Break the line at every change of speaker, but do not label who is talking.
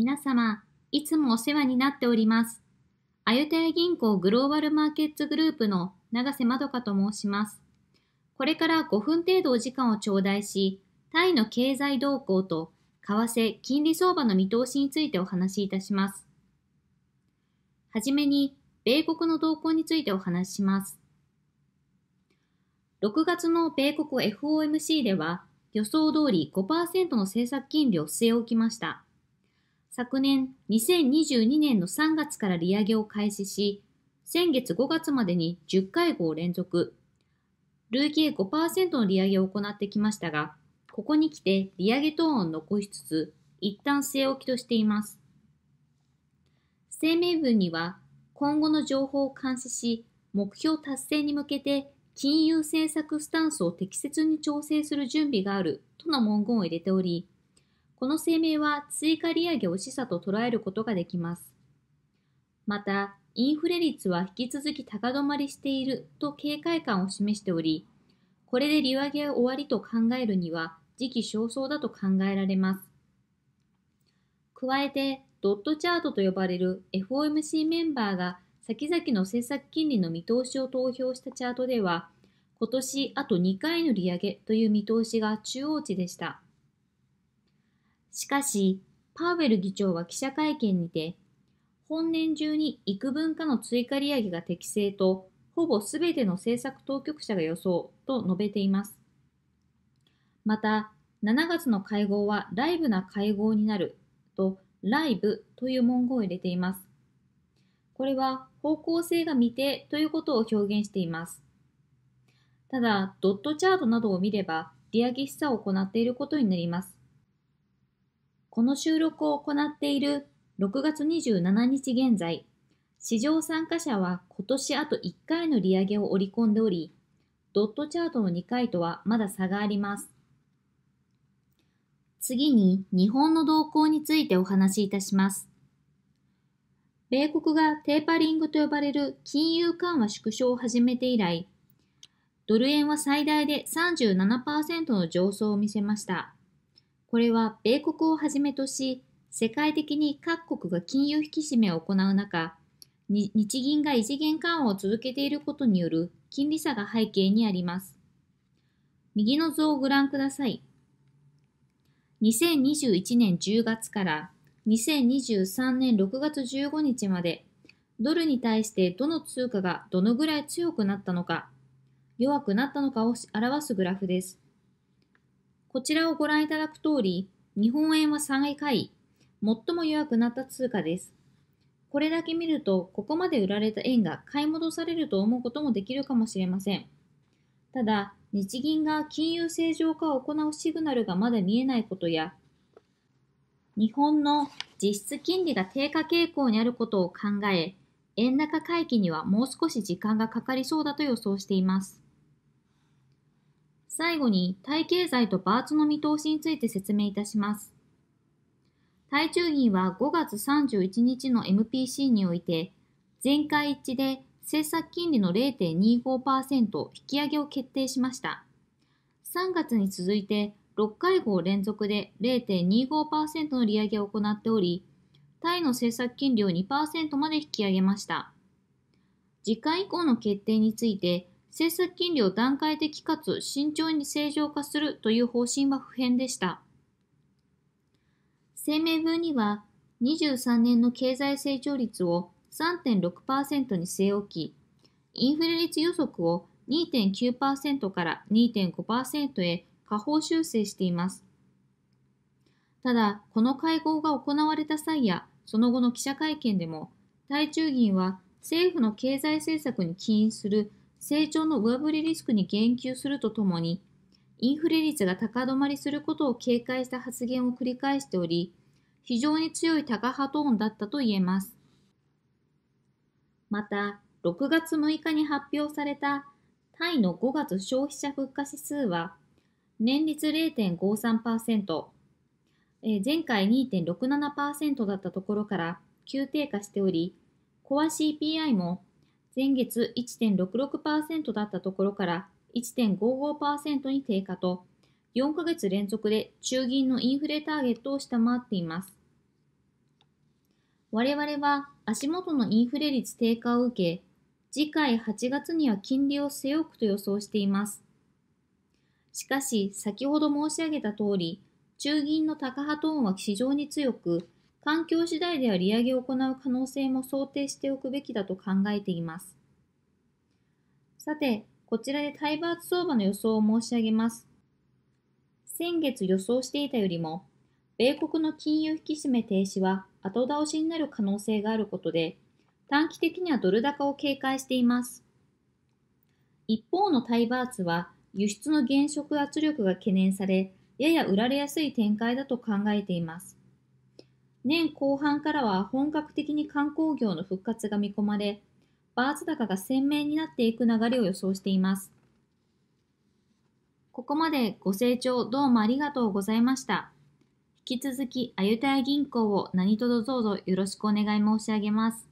皆様、いつもお世話になっております。あゆたや銀行グローバルマーケッツグループの長瀬まどかと申します。これから5分程度お時間を頂戴し、タイの経済動向と為替・金利相場の見通しについてお話しいたします。はじめに、米国の動向についてお話しします。6月の米国 FOMC では、予想通り5%の政策金利を据え置きました。昨年2022年の3月から利上げを開始し、先月5月までに10会合連続、累計5%の利上げを行ってきましたが、ここに来て利上げトーンを残しつつ、一旦据え置きとしています。声明文には、今後の情報を監視し、目標達成に向けて金融政策スタンスを適切に調整する準備があるとの文言を入れており、この声明は追加利上げを示唆と捉えることができます。また、インフレ率は引き続き高止まりしていると警戒感を示しており、これで利上げ終わりと考えるには時期尚早だと考えられます。加えて、ドットチャートと呼ばれる FOMC メンバーが先々の政策金利の見通しを投票したチャートでは、今年あと2回の利上げという見通しが中央値でした。しかし、パウエル議長は記者会見にて、本年中に幾分かの追加利上げが適正と、ほぼすべての政策当局者が予想と述べています。また、7月の会合はライブな会合になると、ライブという文言を入れています。これは方向性が未定ということを表現しています。ただ、ドットチャートなどを見れば、利上げ示唆を行っていることになります。この収録を行っている6月27日現在、市場参加者は今年あと1回の利上げを織り込んでおり、ドットチャートの2回とはまだ差があります。次に日本の動向についてお話しいたします。米国がテーパリングと呼ばれる金融緩和縮小を始めて以来、ドル円は最大で37%の上昇を見せました。これは米国をはじめとし、世界的に各国が金融引き締めを行う中、日銀が異次元緩和を続けていることによる金利差が背景にあります。右の図をご覧ください。2021年10月から2023年6月15日まで、ドルに対してどの通貨がどのぐらい強くなったのか、弱くなったのかを表すグラフです。こちらをご覧いただく通り、日本円は3回、最も弱くなった通貨です。これだけ見ると、ここまで売られた円が買い戻されると思うこともできるかもしれません。ただ、日銀が金融正常化を行うシグナルがまだ見えないことや、日本の実質金利が低下傾向にあることを考え、円高回帰にはもう少し時間がかかりそうだと予想しています。最後にタイ経済とパーツの見通しについて説明いたします。タイ中銀は5月31日の MPC において、全会一致で政策金利の0.25%引き上げを決定しました。3月に続いて6回合連続で0.25%の利上げを行っており、タイの政策金利を2%まで引き上げました。次回以降の決定について、政策金利を段階的かつ慎重に正常化するという方針は不変でした。声明文には、23年の経済成長率を3.6%に据え置き、インフレ率予測を2.9%から2.5%へ下方修正しています。ただ、この会合が行われた際や、その後の記者会見でも、対中銀は政府の経済政策に起因する成長の上振れリスクに言及するとともに、インフレ率が高止まりすることを警戒した発言を繰り返しており、非常に強い高派トーンだったと言えます。また、6月6日に発表されたタイの5月消費者物価指数は、年率0.53%、え前回2.67%だったところから急低下しており、コア CPI も前月1.66%だったところから1.55%に低下と、4ヶ月連続で中銀のインフレターゲットを下回っています。我々は足元のインフレ率低下を受け、次回8月には金利を据え置くと予想しています。しかし、先ほど申し上げた通り、中銀の高波トーンは市場に強く、環境次第では利上げを行う可能性も想定しておくべきだと考えています。さて、こちらで対バーツ相場の予想を申し上げます。先月予想していたよりも、米国の金融引き締め停止は後倒しになる可能性があることで、短期的にはドル高を警戒しています。一方のタイバーツは輸出の減速圧力が懸念され、やや売られやすい展開だと考えています。年後半からは本格的に観光業の復活が見込まれ、バーツ高が鮮明になっていく流れを予想しています。ここまでご清聴どうもありがとうございました。引き続き、あゆたや銀行を何とぞどうぞよろしくお願い申し上げます。